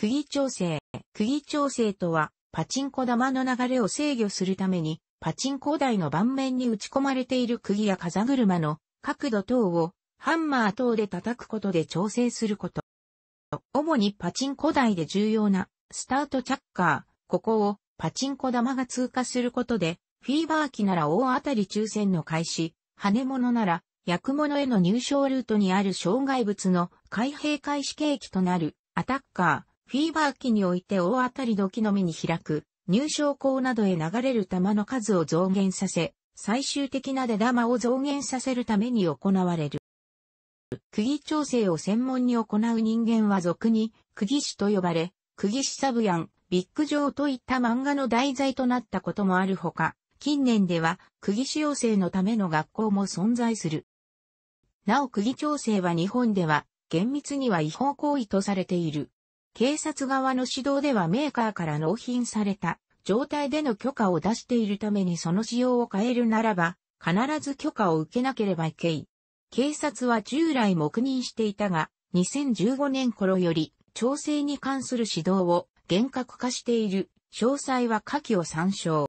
釘調整。釘調整とは、パチンコ玉の流れを制御するために、パチンコ台の盤面に打ち込まれている釘や風車の角度等をハンマー等で叩くことで調整すること。主にパチンコ台で重要なスタートチャッカー、ここをパチンコ玉が通過することで、フィーバー機なら大当たり抽選の開始、羽物なら薬物への入賞ルートにある障害物の開閉開始契機となるアタッカー、フィーバー期において大当たり時のみに開く、入賞校などへ流れる玉の数を増減させ、最終的な出玉を増減させるために行われる。釘調整を専門に行う人間は俗に、釘師と呼ばれ、釘師サブヤン、ビッグジョーといった漫画の題材となったこともあるほか、近年では、釘師養成のための学校も存在する。なお、釘調整は日本では、厳密には違法行為とされている。警察側の指導ではメーカーから納品された状態での許可を出しているためにその仕様を変えるならば、必ず許可を受けなければいけい。警察は従来黙認していたが、2015年頃より、調整に関する指導を厳格化している。詳細は下記を参照。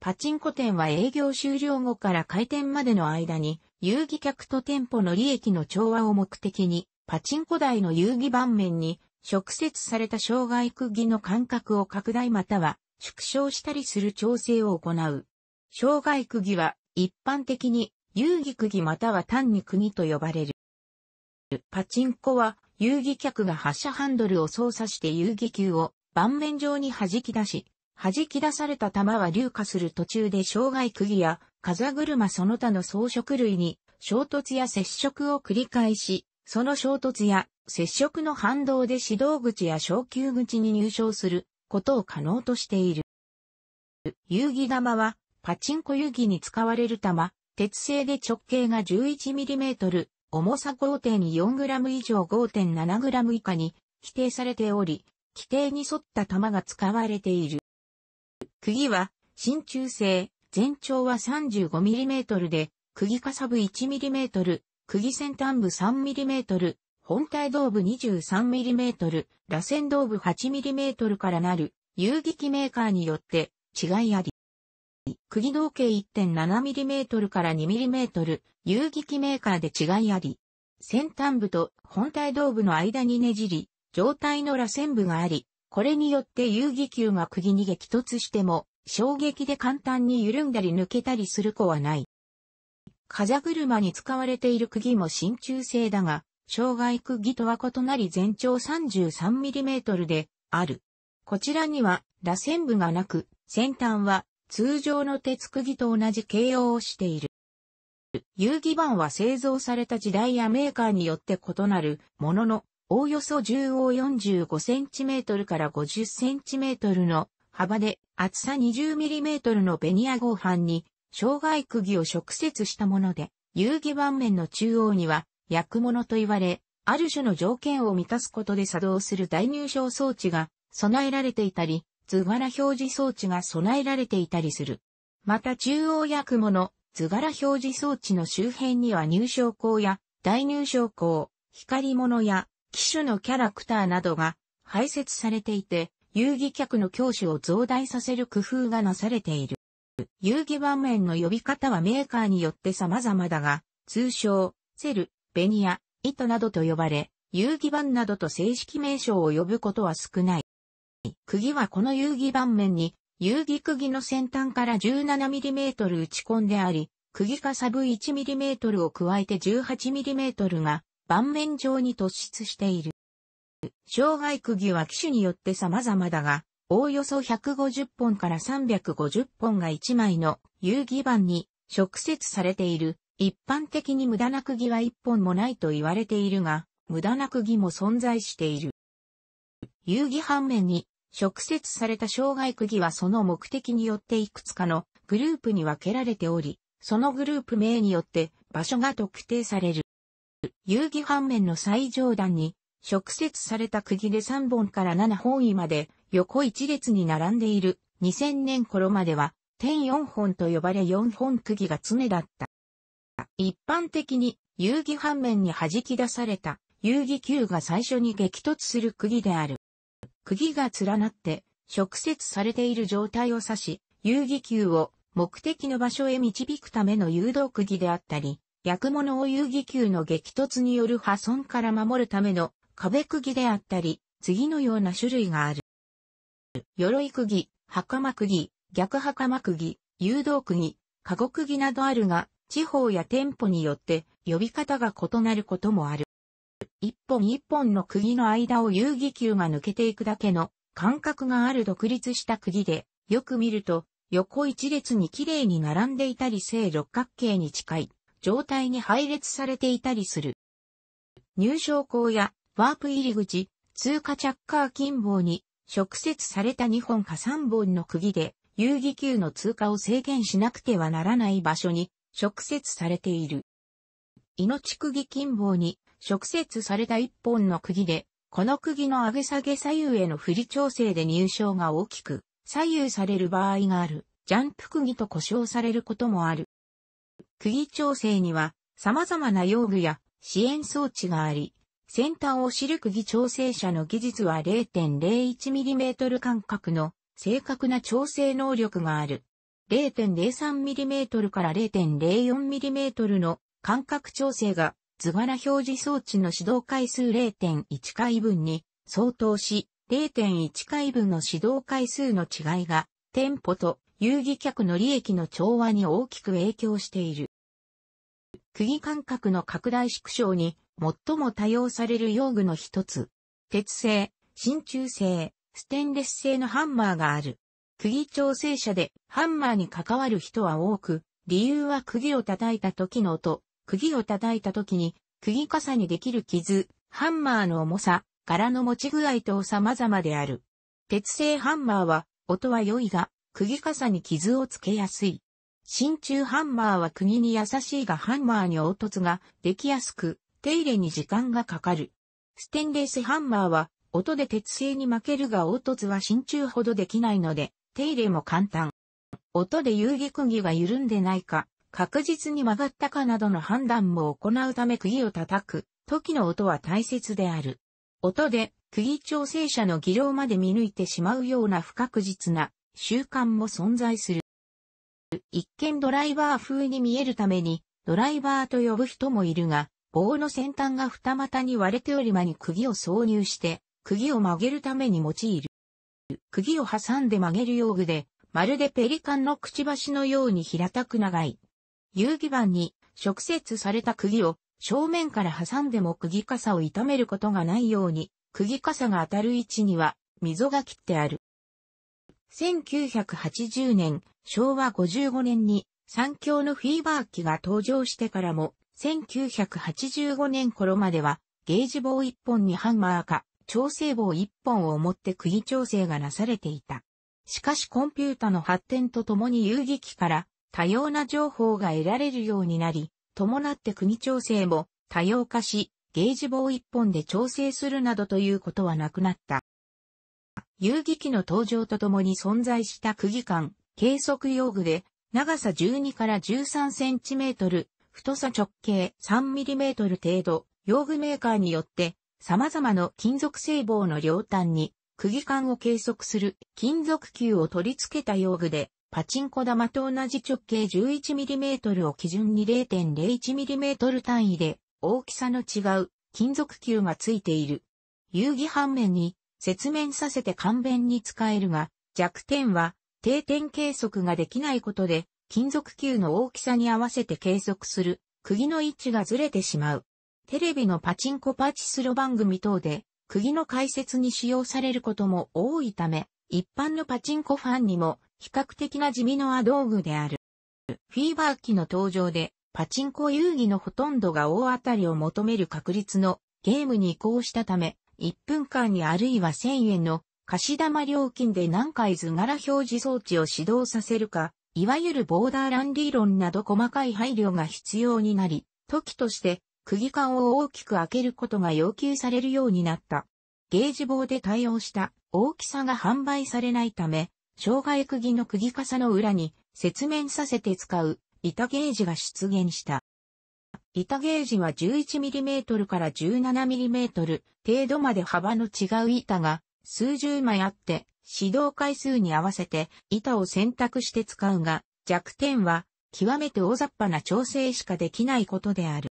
パチンコ店は営業終了後から開店までの間に、遊戯客と店舗の利益の調和を目的に、パチンコ台の遊戯盤面に直接された障害区議の間隔を拡大または縮小したりする調整を行う。障害区議は一般的に遊戯区議または単に釘と呼ばれる。パチンコは遊戯客が発射ハンドルを操作して遊戯球を盤面上に弾き出し、弾き出された弾は流下する途中で障害釘や風車その他の装飾類に衝突や接触を繰り返し、その衝突や接触の反動で指導口や昇級口に入賞することを可能としている。遊戯玉は、パチンコ遊戯に使われる玉、鉄製で直径が 11mm、重さ 5.4g 以上 5.7g 以下に規定されており、規定に沿った玉が使われている。釘は、真鍮製、全長は 35mm で、釘かさぶ 1mm、釘先端部 3mm、本体胴部 23mm、螺旋胴部 8mm からなる遊撃メーカーによって違いあり。釘同径 1.7mm から 2mm、遊撃メーカーで違いあり。先端部と本体胴部の間にねじり、状態の螺旋部があり、これによって遊撃球が釘に激突しても、衝撃で簡単に緩んだり抜けたりする子はない。風車に使われている釘も真鍮製だが、障害区議とは異なり全長 33mm である。こちらには螺旋部がなく、先端は通常の鉄釘と同じ形容をしている。遊戯版は製造された時代やメーカーによって異なるものの、おおよそ重央 45cm から 50cm の幅で厚さ 20mm のベニヤ合板に障害釘を直接したもので、遊戯盤面の中央には薬物と言われ、ある種の条件を満たすことで作動する代入症装置が備えられていたり、図柄表示装置が備えられていたりする。また中央薬物、図柄表示装置の周辺には入賞校や大入賞校、光物や機種のキャラクターなどが排泄されていて、遊戯客の教師を増大させる工夫がなされている。遊戯盤面の呼び方はメーカーによって様々だが、通称、セル、ベニヤ、糸などと呼ばれ、遊戯盤などと正式名称を呼ぶことは少ない。釘はこの遊戯盤面に、遊戯釘の先端から 17mm 打ち込んであり、釘かサブ 1mm を加えて 18mm が盤面上に突出している。障害釘は機種によって様々だが、おおよそ150本から350本が1枚の遊戯盤に直接されている一般的に無駄な釘は一本もないと言われているが、無駄な釘も存在している。遊戯反面に、直接された障害釘はその目的によっていくつかのグループに分けられており、そのグループ名によって場所が特定される。遊戯反面の最上段に、直接された釘で3本から7本位まで横一列に並んでいる2000年頃までは、点4本と呼ばれ4本釘が常だった。一般的に遊戯反面に弾き出された遊戯球が最初に激突する釘である。釘が連なって直接されている状態を指し、遊戯球を目的の場所へ導くための誘導釘であったり、薬物を遊戯球の激突による破損から守るための壁釘であったり、次のような種類がある。鎧釘、袴釘、逆袴釘、誘導釘、籠釘などあるが、地方や店舗によって呼び方が異なることもある。一本一本の釘の間を遊戯球が抜けていくだけの間隔がある独立した釘で、よく見ると横一列に綺麗に並んでいたり正六角形に近い状態に配列されていたりする。入賞口やワープ入り口、通過チャッカー金棒に直接された2本か3本の釘で遊戯球の通過を制限しなくてはならない場所に植設されている。命釘金棒に植設された一本の釘で、この釘の上げ下げ左右への振り調整で入賞が大きく左右される場合がある、ジャンプ釘と故障されることもある。釘調整には様々な用具や支援装置があり、先端を知る釘調整者の技術は 0.01mm 間隔の正確な調整能力がある。0.03mm から 0.04mm の間隔調整が図柄表示装置の指導回数0.1回分に相当し、0.1回分の指導回数の違いが店舗と遊戯客の利益の調和に大きく影響している。釘間隔の拡大縮小に最も多用される用具の一つ。鉄製、真鍮製、ステンレス製のハンマーがある。釘調整者でハンマーに関わる人は多く、理由は釘を叩いた時の音、釘を叩いた時に、釘傘にできる傷、ハンマーの重さ、柄の持ち具合と様々である。鉄製ハンマーは、音は良いが、釘傘に傷をつけやすい。真鍮ハンマーは釘に優しいがハンマーに凹凸ができやすく、手入れに時間がかかる。ステンレスハンマーは、音で鉄製に負けるが凹凸は真鍮ほどできないので、手入れも簡単。音で遊戯釘が緩んでないか、確実に曲がったかなどの判断も行うため釘を叩く時の音は大切である。音で釘調整者の技量まで見抜いてしまうような不確実な習慣も存在する。一見ドライバー風に見えるためにドライバーと呼ぶ人もいるが、棒の先端が二股に割れており間に釘を挿入して、釘を曲げるために用いる。釘を挟んで曲げる用具で、まるでペリカンのくちばしのように平たく長い。遊戯板に直接された釘を正面から挟んでも釘傘を痛めることがないように、釘傘が当たる位置には溝が切ってある。1980年、昭和55年に三強のフィーバー機が登場してからも、1985年頃まではゲージ棒一本にハンマーか調整棒一本を持って釘調整がなされていた。しかしコンピュータの発展とともに遊戯機から多様な情報が得られるようになり、伴って国調整も多様化し、ゲージ棒一本で調整するなどということはなくなった。遊戯機の登場とともに存在した釘間、計測用具で、長さ12から13センチメートル、太さ直径3ミリメートル程度、用具メーカーによって様々な金属製棒の両端に、釘管を計測する金属球を取り付けた用具で、パチンコ玉と同じ直径 11mm を基準に 0.01mm 単位で大きさの違う金属球がついている。遊戯反面に説明させて簡便に使えるが弱点は定点計測ができないことで金属球の大きさに合わせて計測する釘の位置がずれてしまう。テレビのパチンコパチスロ番組等で、釘の解説に使用されることも多いため、一般のパチンコファンにも比較的な地味のア道具である。フィーバー機の登場で、パチンコ遊戯のほとんどが大当たりを求める確率のゲームに移行したため、1分間にあるいは1000円の貸し玉料金で何回図柄表示装置を始動させるか、いわゆるボーダーラン理論など細かい配慮が必要になり、時として釘管を大きく開けることが要求されるようになった。ゲージ棒で対応した大きさが販売されないため、障害釘の釘かさの裏に接面させて使う板ゲージが出現した。板ゲージは 11mm から 17mm 程度まで幅の違う板が数十枚あって、指導回数に合わせて板を選択して使うが、弱点は極めて大雑把な調整しかできないことである。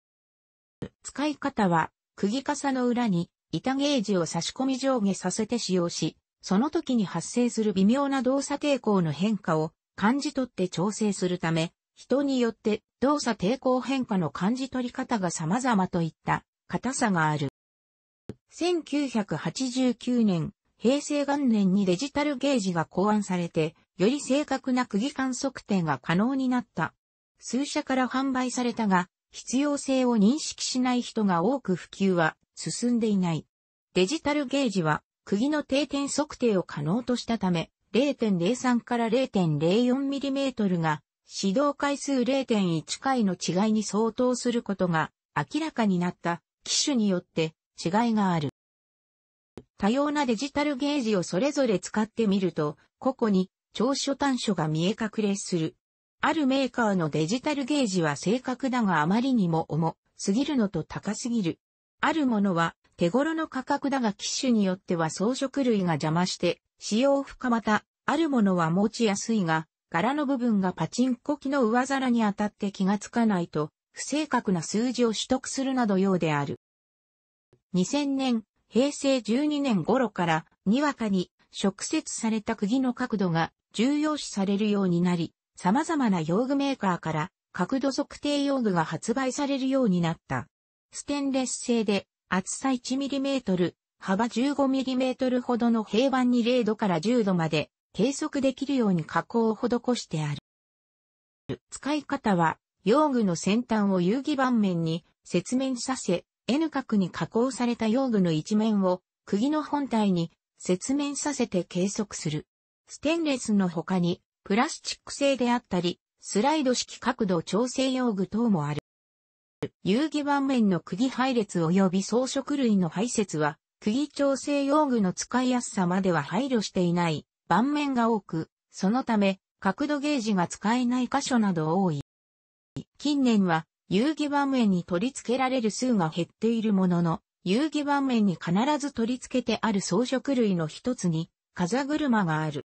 使い方は、釘傘の裏に板ゲージを差し込み上下させて使用し、その時に発生する微妙な動作抵抗の変化を感じ取って調整するため、人によって動作抵抗変化の感じ取り方が様々といった硬さがある。1989年、平成元年にデジタルゲージが考案されて、より正確な釘間測定が可能になった。数社から販売されたが、必要性を認識しない人が多く普及は進んでいない。デジタルゲージは、釘の定点測定を可能としたため、0.03から0 0 4 m m が、指導回数0.1回の違いに相当することが明らかになった機種によって違いがある。多様なデジタルゲージをそれぞれ使ってみると、個々に長所短所が見え隠れする。あるメーカーのデジタルゲージは正確だがあまりにも重すぎるのと高すぎる。あるものは手頃の価格だが機種によっては装飾類が邪魔して使用不可また、あるものは持ちやすいが、柄の部分がパチンコ機の上皿に当たって気がつかないと、不正確な数字を取得するなどようである。2000年、平成12年頃から、にわかに、直接された釘の角度が重要視されるようになり、様々な用具メーカーから角度測定用具が発売されるようになった。ステンレス製で厚さ 1mm、幅 15mm ほどの平板に0度から10度まで計測できるように加工を施してある。使い方は用具の先端を遊戯盤面に接面させ N 角に加工された用具の一面を釘の本体に接面させて計測する。ステンレスの他にプラスチック製であったり、スライド式角度調整用具等もある。遊戯盤面の釘配列及び装飾類の配列は、釘調整用具の使いやすさまでは配慮していない盤面が多く、そのため角度ゲージが使えない箇所など多い。近年は遊戯盤面に取り付けられる数が減っているものの、遊戯盤面に必ず取り付けてある装飾類の一つに、風車がある。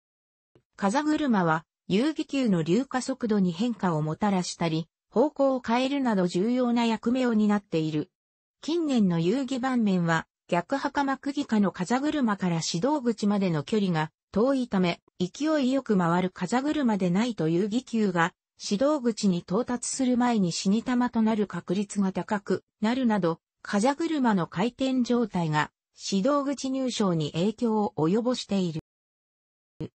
風車は遊戯球の流化速度に変化をもたらしたり、方向を変えるなど重要な役目を担っている。近年の遊戯盤面は、逆袴釘下の風車から指導口までの距離が遠いため、勢いよく回る風車でないと遊戯球が、指導口に到達する前に死に玉となる確率が高くなるなど、風車の回転状態が指導口入賞に影響を及ぼしている。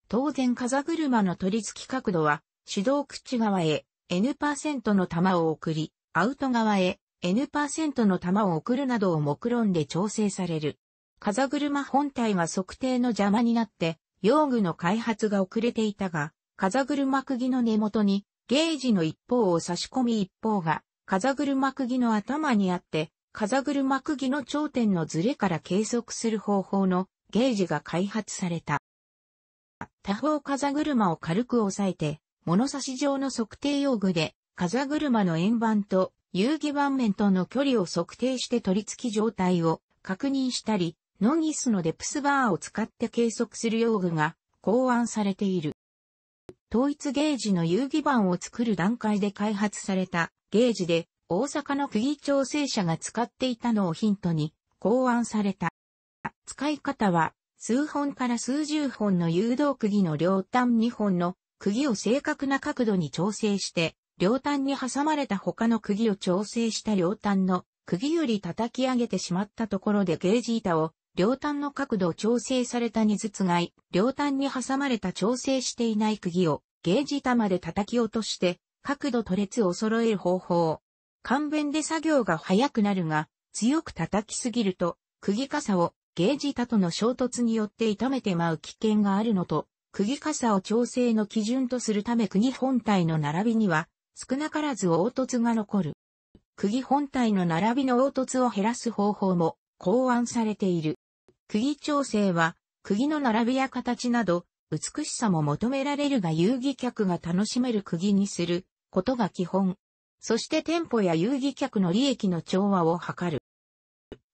当然風車の取り付き角度は、手動口側へ N% の球を送り、アウト側へ N% の球を送るなどを目論んで調整される。風車本体が測定の邪魔になって、用具の開発が遅れていたが、風車釘の根元に、ゲージの一方を差し込み一方が、風車釘の頭にあって、風車釘の頂点のズレから計測する方法のゲージが開発された。他方風車を軽く押さえて、物差し状の測定用具で、風車の円盤と遊戯盤面との距離を測定して取り付き状態を確認したり、ノギスのデプスバーを使って計測する用具が考案されている。統一ゲージの遊戯盤を作る段階で開発されたゲージで大阪の釘調整者が使っていたのをヒントに考案された。使い方は数本から数十本の誘導釘の両端2本の釘を正確な角度に調整して、両端に挟まれた他の釘を調整した両端の釘より叩き上げてしまったところでゲージ板を両端の角度を調整されたにつがい、両端に挟まれた調整していない釘をゲージ板まで叩き落として角度と列を揃える方法。簡便で作業が早くなるが強く叩きすぎると釘傘をゲージ他との衝突によって痛めてまう危険があるのと、釘傘を調整の基準とするため釘本体の並びには、少なからず凹凸が残る。釘本体の並びの凹凸を減らす方法も考案されている。釘調整は、釘の並びや形など、美しさも求められるが遊戯客が楽しめる釘にすることが基本。そして店舗や遊戯客の利益の調和を図る。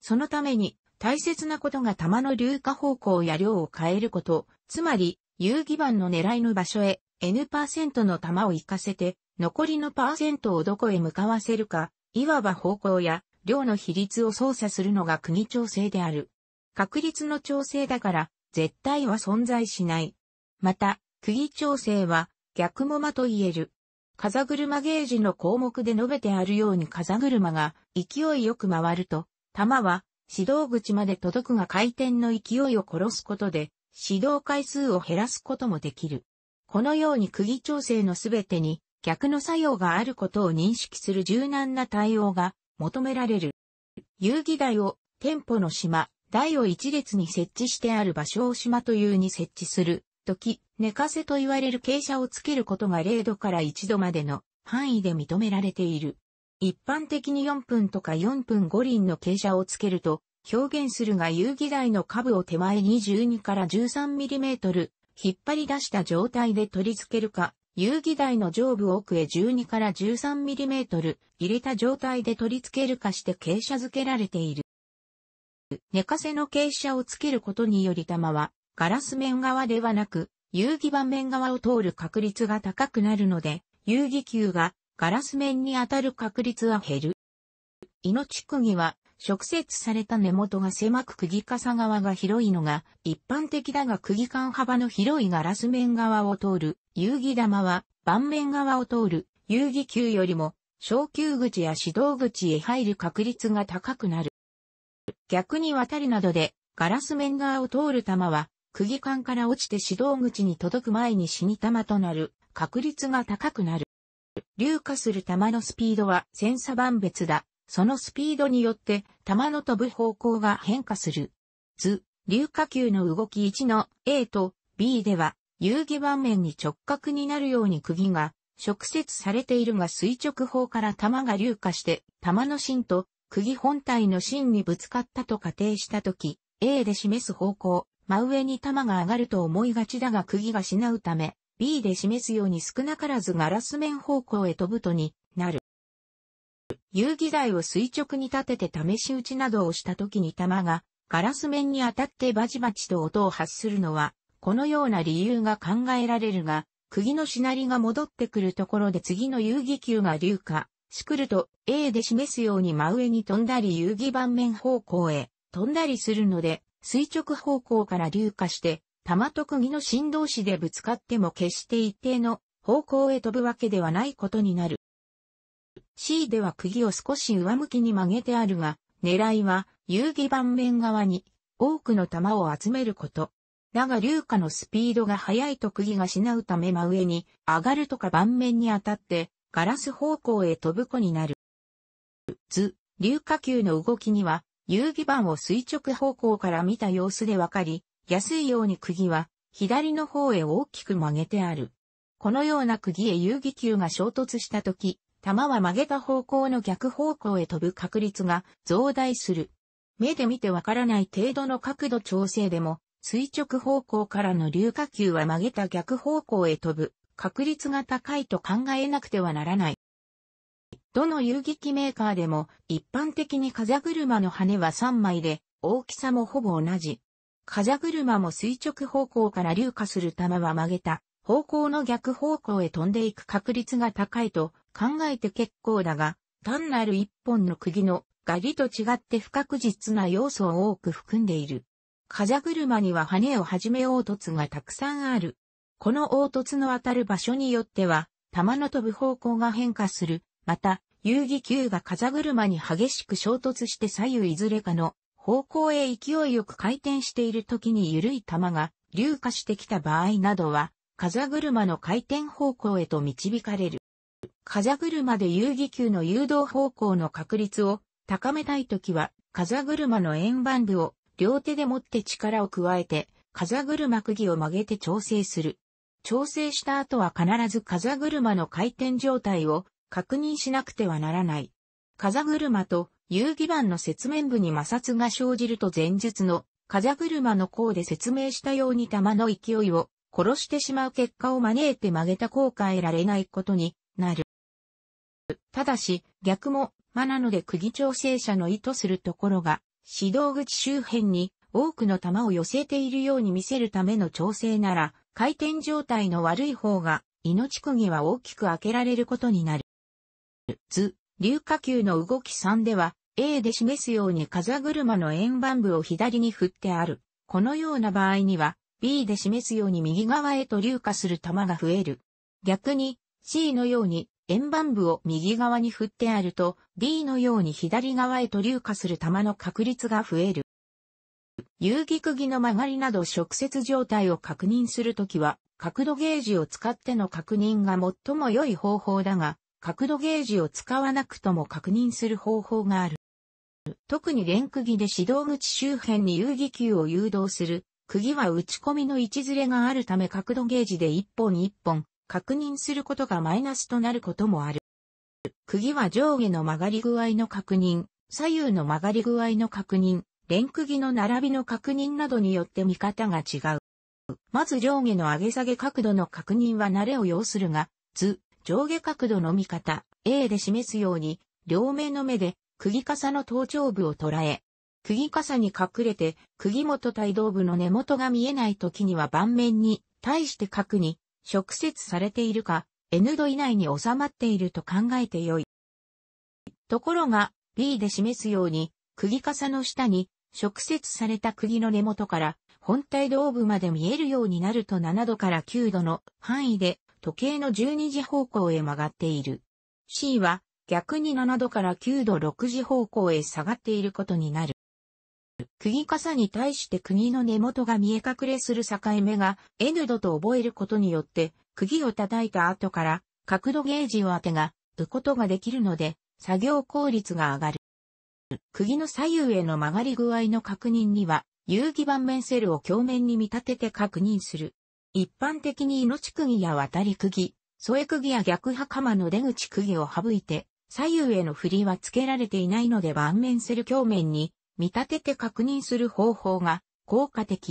そのために、大切なことが弾の流下方向や量を変えること、つまり、遊戯盤の狙いの場所へ N% の弾を行かせて、残りのパーセントをどこへ向かわせるか、いわば方向や量の比率を操作するのが国調整である。確率の調整だから、絶対は存在しない。また、釘調整は逆もまと言える。風車ゲージの項目で述べてあるように風車が勢いよく回ると、弾は指導口まで届くが回転の勢いを殺すことで、指導回数を減らすこともできる。このように釘調整のすべてに逆の作用があることを認識する柔軟な対応が求められる。遊戯台を店舗の島、台を一列に設置してある場所を島というに設置するとき、寝かせと言われる傾斜をつけることが0度から1度までの範囲で認められている。一般的に4分とか4分5輪の傾斜をつけると表現するが遊戯台の下部を手前に12から13 m m 引っ張り出した状態で取り付けるか、遊戯台の上部奥へ12から13 m m 入れた状態で取り付けるかして傾斜付けられている。寝かせの傾斜をつけることにより玉はガラス面側ではなく遊戯盤面側を通る確率が高くなるので遊戯球がガラス面に当たる確率は減る。命釘は、直接された根元が狭く釘傘側が広いのが一般的だが釘管幅の広いガラス面側を通る遊戯玉は盤面側を通る遊戯球よりも小球口や指導口へ入る確率が高くなる。逆に渡りなどでガラス面側を通る玉は釘管から落ちて指導口に届く前に死に玉となる確率が高くなる。流化する球のスピードは千差万別だ。そのスピードによって球の飛ぶ方向が変化する。図、流化球の動き1の A と B では、遊戯盤面に直角になるように釘が直接されているが垂直方から球が流化して、球の芯と釘本体の芯にぶつかったと仮定したとき、A で示す方向、真上に球が上がると思いがちだが釘が失うため、B で示すように少なからずガラス面方向へ飛ぶとになる。遊戯台を垂直に立てて試し撃ちなどをした時に弾がガラス面に当たってバチバチと音を発するのは、このような理由が考えられるが、釘のしなりが戻ってくるところで次の遊戯球が流下、しくると A で示すように真上に飛んだり遊戯盤面方向へ飛んだりするので、垂直方向から流下して玉と釘の振動子でぶつかっても決して一定の方向へ飛ぶわけではないことになる。C では釘を少し上向きに曲げてあるが、狙いは遊戯盤面側に多くの球を集めること。だが流下のスピードが速いと釘がしなうため真上に上がるとか盤面に当たってガラス方向へ飛ぶ子になる。図、流下球の動きには遊戯盤を垂直方向から見た様子でわかり、安いように釘は左の方へ大きく曲げてある。このような釘へ遊戯球が衝突した時、弾は曲げた方向の逆方向へ飛ぶ確率が増大する。目で見てわからない程度の角度調整でも、垂直方向からの硫化球は曲げた逆方向へ飛ぶ確率が高いと考えなくてはならない。どの遊戯機メーカーでも一般的に風車の羽は3枚で大きさもほぼ同じ。風車も垂直方向から流下する球は曲げた方向の逆方向へ飛んでいく確率が高いと考えて結構だが、単なる一本の釘のガリと違って不確実な要素を多く含んでいる。風車には羽をはじめ凹凸がたくさんある。この凹凸の当たる場所によっては、弾の飛ぶ方向が変化する。また、遊戯球が風車に激しく衝突して左右いずれかの方向へ勢いよく回転している時に緩い球が流下してきた場合などは、風車の回転方向へと導かれる。風車で遊戯球の誘導方向の確率を高めたいときは、風車の円盤部を両手で持って力を加えて、風車釘を曲げて調整する。調整した後は必ず風車の回転状態を確認しなくてはならない。風車と遊戯盤の説明部に摩擦が生じると前述の風車の甲で説明したように弾の勢いを殺してしまう結果を招いて曲げた効果得られないことになる。ただし、逆も、魔なので釘調整者の意図するところが、指導口周辺に多くの弾を寄せているように見せるための調整なら、回転状態の悪い方が、命釘は大きく開けられることになる。図、硫化球の動き3では、A で示すように風車の円盤部を左に振ってある。このような場合には B で示すように右側へと流下する球が増える。逆に C のように円盤部を右側に振ってあると D のように左側へと流下する球の確率が増える。遊戯釘の曲がりなど直接状態を確認するときは角度ゲージを使っての確認が最も良い方法だが角度ゲージを使わなくとも確認する方法がある。特に連釘で指導口周辺に遊戯球を誘導する、釘は打ち込みの位置ずれがあるため角度ゲージで一本一本確認することがマイナスとなることもある。釘は上下の曲がり具合の確認、左右の曲がり具合の確認、連釘の並びの確認などによって見方が違う。まず上下の上げ下げ角度の確認は慣れを要するが、図、上下角度の見方、A で示すように、両目の目で釘笠の頭頂部を捉え、釘笠に隠れて、釘元帯道部の根元が見えない時には盤面に、対して核に、直接されているか、N 度以内に収まっていると考えてよい。ところが、B で示すように、釘笠の下に、直接された釘の根元から、本体道部まで見えるようになると7度から9度の範囲で、時計の12時方向へ曲がっている。C は、逆に7度から9度6時方向へ下がっていることになる。釘傘に対して釘の根元が見え隠れする境目が N 度と覚えることによって、釘を叩いた後から角度ゲージを当てが、うことができるので、作業効率が上がる。釘の左右への曲がり具合の確認には、遊戯盤面セルを鏡面に見立てて確認する。一般的に命釘や渡り釘、添え釘や逆袴の出口釘を省いて、左右への振りは付けられていないので盤面セル鏡面に見立てて確認する方法が効果的。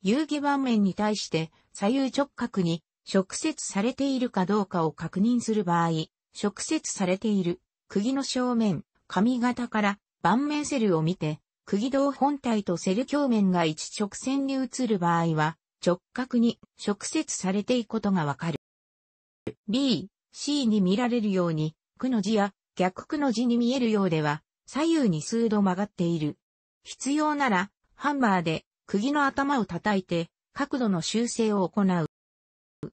遊戯盤面に対して左右直角に直接されているかどうかを確認する場合、直接されている釘の正面、髪型から盤面セルを見て、釘道本体とセル鏡面が一直線に移る場合は、直角に直接されていくことがわかる。B、C に見られるように、くの字や逆くの字に見えるようでは、左右に数度曲がっている。必要なら、ハンマーで釘の頭を叩いて、角度の修正を行う。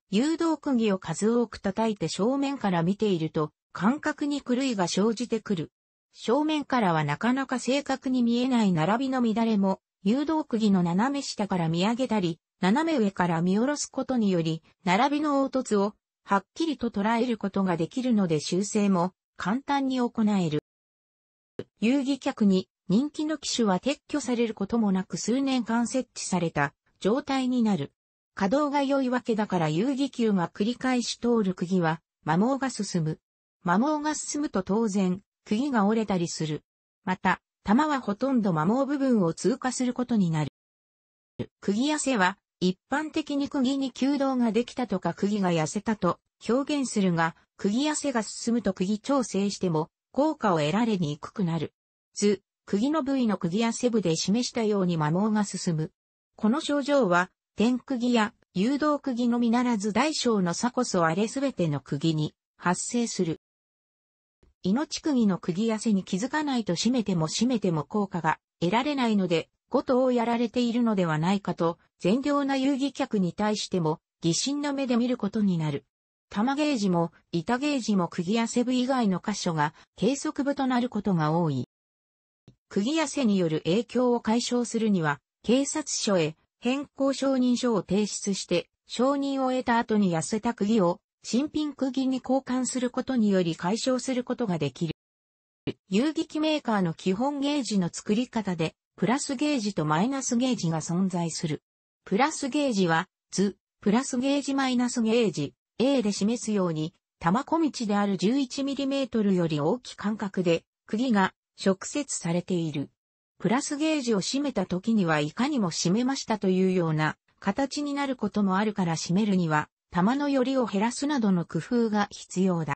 誘導釘を数多く叩いて正面から見ていると、感覚に狂いが生じてくる。正面からはなかなか正確に見えない並びの乱れも、誘導釘の斜め下から見上げたり、斜め上から見下ろすことにより、並びの凹凸をはっきりと捉えることができるので修正も簡単に行える。遊戯客に人気の機種は撤去されることもなく数年間設置された状態になる。稼働が良いわけだから遊戯球が繰り返し通る釘は摩耗が進む。摩耗が進むと当然、釘が折れたりする。また、弾はほとんど摩耗部分を通過することになる。釘痩せは一般的に釘に弓道ができたとか釘が痩せたと表現するが、釘痩せが進むと釘調整しても効果を得られにくくなる。図、釘の部位の釘痩せ部で示したように摩耗が進む。この症状は、天釘や誘導釘のみならず大小の差こそあれすべての釘に発生する。命釘の釘痩せに気づかないと締めても締めても効果が得られないので、ごとをやられているのではないかと善良な遊戯客に対しても、疑心の目で見ることになる。玉ゲージも、板ゲージも釘やセブ以外の箇所が、計測部となることが多い。釘やせによる影響を解消するには、警察署へ変更承認書を提出して、承認を得た後に痩せた釘を新品釘に交換することにより解消することができる。遊戯機メーカーの基本ゲージの作り方で、プラスゲージとマイナスゲージが存在する。プラスゲージは、図、プラスゲージマイナスゲージ、A で示すように、玉小道である 11mm より大きい間隔で、釘が直接されている。プラスゲージを締めた時にはいかにも締めましたというような形になることもあるから締めるには、玉の寄りを減らすなどの工夫が必要だ。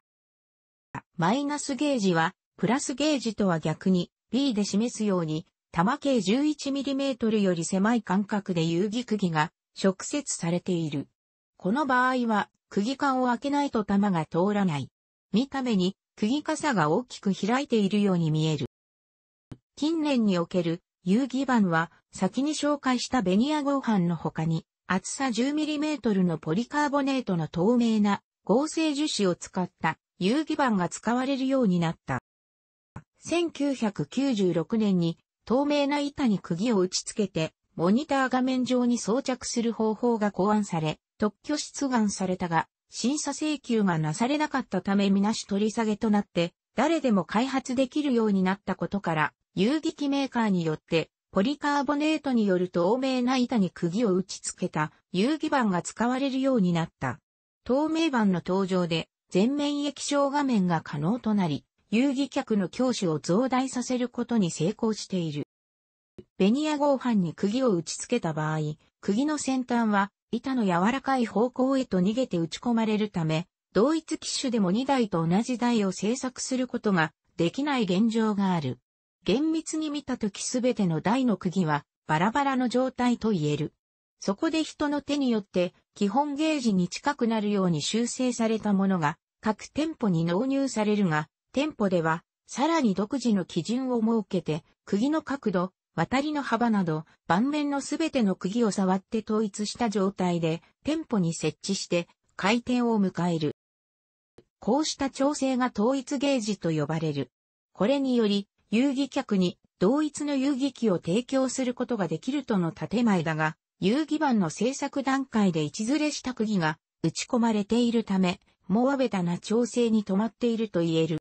マイナスゲージは、プラスゲージとは逆に、B で示すように、玉径 11mm より狭い間隔で遊戯釘が直接されている。この場合は、釘管を開けないと玉が通らない。見た目に、釘かさが大きく開いているように見える。近年における遊戯版は、先に紹介したベニヤ合板の他に、厚さ 10mm のポリカーボネートの透明な合成樹脂を使った遊戯版が使われるようになった。1996年に透明な板に釘を打ち付けて、モニター画面上に装着する方法が考案され、特許出願されたが、審査請求がなされなかったためみなし取り下げとなって、誰でも開発できるようになったことから、遊撃メーカーによって、ポリカーボネートによる透明な板に釘を打ち付けた遊戯板が使われるようになった。透明板の登場で全面液晶画面が可能となり、遊戯客の教師を増大させることに成功している。ベニヤ合板に釘を打ち付けた場合、釘の先端は板の柔らかい方向へと逃げて打ち込まれるため、同一機種でも2台と同じ台を製作することができない現状がある。厳密に見たときすべての台の釘はバラバラの状態と言える。そこで人の手によって基本ゲージに近くなるように修正されたものが各店舗に納入されるが、店舗では、さらに独自の基準を設けて、釘の角度、渡りの幅など、盤面のすべての釘を触って統一した状態で、店舗に設置して、回転を迎える。こうした調整が統一ゲージと呼ばれる。これにより、遊戯客に同一の遊戯機を提供することができるとの建前だが、遊戯版の制作段階で位置ずれした釘が打ち込まれているため、もうべたな調整に止まっていると言える。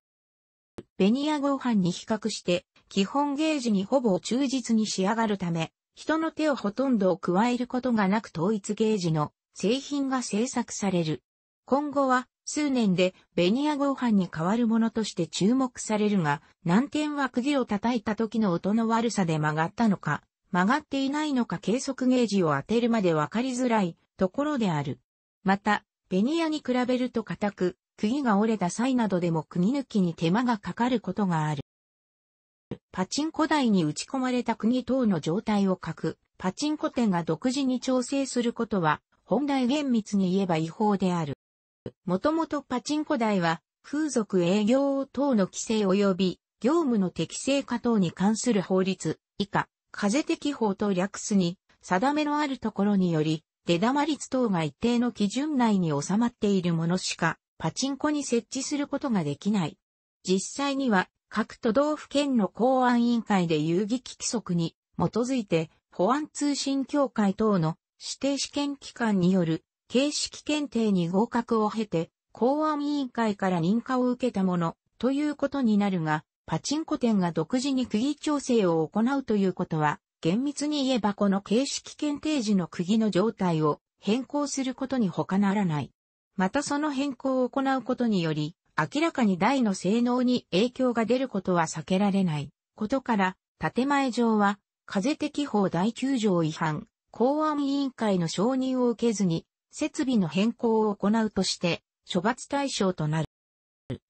ベニヤ合板に比較して、基本ゲージにほぼ忠実に仕上がるため、人の手をほとんど加えることがなく統一ゲージの製品が製作される。今後は数年でベニヤ合板に変わるものとして注目されるが、難点は釘を叩いた時の音の悪さで曲がったのか、曲がっていないのか計測ゲージを当てるまでわかりづらいところである。また、ベニヤに比べると硬く、釘が折れた際などでも釘抜きに手間がかかることがある。パチンコ台に打ち込まれた釘等の状態をく、パチンコ店が独自に調整することは、本来厳密に言えば違法である。もともとパチンコ台は、風俗営業等の規制及び、業務の適正化等に関する法律、以下、風適法と略すに、定めのあるところにより、出玉率等が一定の基準内に収まっているものしか、パチンコに設置することができない。実際には各都道府県の公安委員会で遊戯規則に基づいて保安通信協会等の指定試験機関による形式検定に合格を経て公安委員会から認可を受けたものということになるがパチンコ店が独自に釘調整を行うということは厳密に言えばこの形式検定時の釘の状態を変更することに他ならない。またその変更を行うことにより、明らかに台の性能に影響が出ることは避けられないことから、建前上は、風適法第9条違反、公安委員会の承認を受けずに、設備の変更を行うとして、処罰対象となる。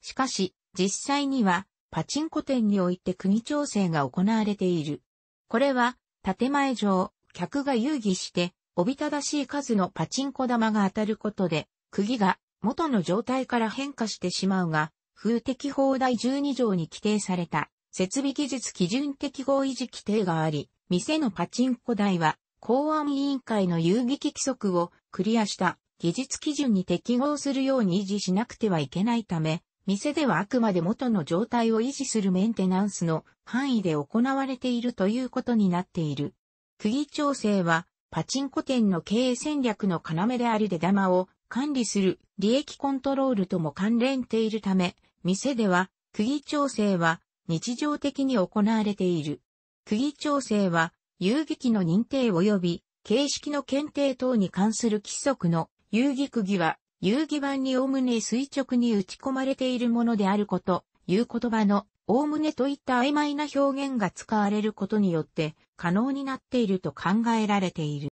しかし、実際には、パチンコ店において国調整が行われている。これは、建前上、客が遊戯して、おびただしい数のパチンコ玉が当たることで、釘が元の状態から変化してしまうが、風適法第12条に規定された設備技術基準適合維持規定があり、店のパチンコ台は公安委員会の遊撃規則をクリアした技術基準に適合するように維持しなくてはいけないため、店ではあくまで元の状態を維持するメンテナンスの範囲で行われているということになっている。釘調整は、パチンコ店の経営戦略の要であり出玉を管理する利益コントロールとも関連ているため、店では、釘調整は日常的に行われている。釘調整は、遊戯機の認定及び形式の検定等に関する規則の遊戯釘は、遊戯版におおむね垂直に打ち込まれているものであること、いう言葉の、おおむねといった曖昧な表現が使われることによって可能になっていると考えられている。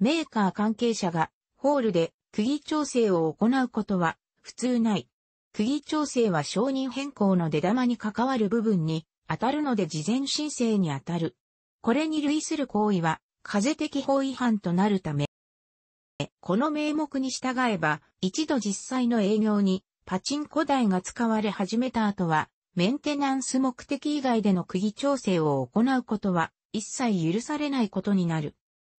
メーカー関係者がホールで釘調整を行うことは普通ない。釘調整は承認変更の出玉に関わる部分に当たるので事前申請に当たる。これに類する行為は風的法違反となるため、この名目に従えば、一度実際の営業にパチンコ台が使われ始めた後は、メンテナンス目的以外での釘調整を行うことは一切許されないことになる。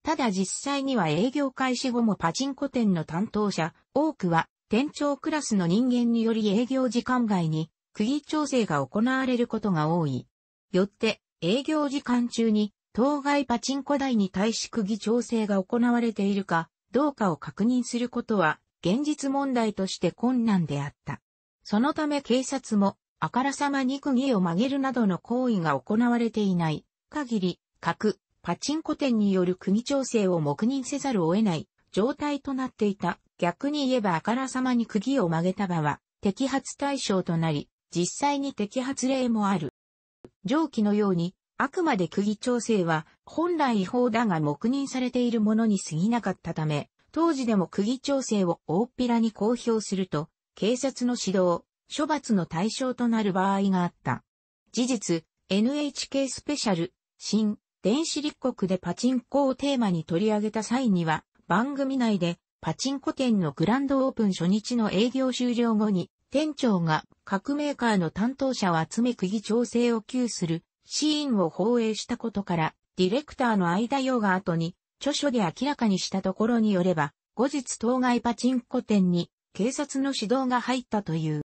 ただ実際には営業開始後もパチンコ店の担当者、多くは店長クラスの人間により営業時間外に釘調整が行われることが多い。よって営業時間中に当該パチンコ台に対し釘調整が行われているかどうかを確認することは現実問題として困難であった。そのため警察も、あからさまに釘を曲げるなどの行為が行われていない限り、各パチンコ店による組調整を黙認せざるを得ない状態となっていた。逆に言えばあからさまに釘を曲げた場は、摘発対象となり、実際に摘発例もある。上記のように、あくまで釘調整は、本来違法だが黙認されているものに過ぎなかったため、当時でも釘調整を大っぴらに公表すると、警察の指導、処罰の対象となる場合があった。事実、NHK スペシャル、新、電子立国でパチンコをテーマに取り上げた際には、番組内でパチンコ店のグランドオープン初日の営業終了後に、店長が各メーカーの担当者を集め釘調整を給するシーンを放映したことから、ディレクターの間用が後に、著書で明らかにしたところによれば、後日当該パチンコ店に警察の指導が入ったという。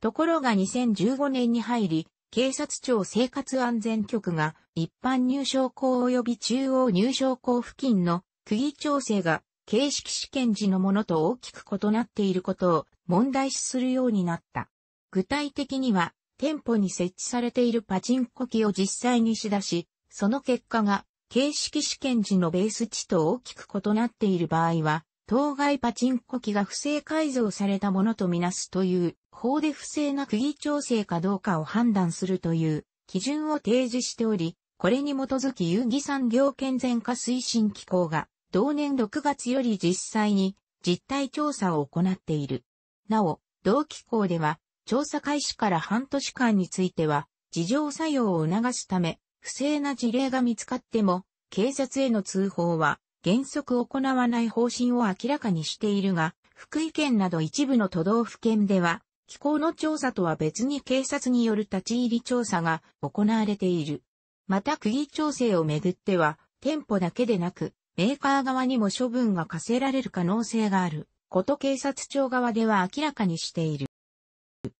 ところが2015年に入り、警察庁生活安全局が一般入賞校及び中央入賞校付近の区議調整が形式試験時のものと大きく異なっていることを問題視するようになった。具体的には、店舗に設置されているパチンコ機を実際にし出し、その結果が形式試験時のベース値と大きく異なっている場合は、当該パチンコ機が不正改造されたものとみなすという法で不正な区議調整かどうかを判断するという基準を提示しており、これに基づき遊戯産業健全化推進機構が同年6月より実際に実態調査を行っている。なお、同機構では調査開始から半年間については事情作用を促すため不正な事例が見つかっても警察への通報は原則行わない方針を明らかにしているが、福井県など一部の都道府県では気候の調査とは別に警察による立ち入り調査が行われている。また、区議調整をめぐっては、店舗だけでなく、メーカー側にも処分が課せられる可能性がある、こと警察庁側では明らかにしている。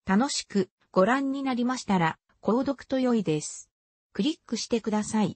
楽しくご覧になりましたら、購読と良いです。クリックしてください。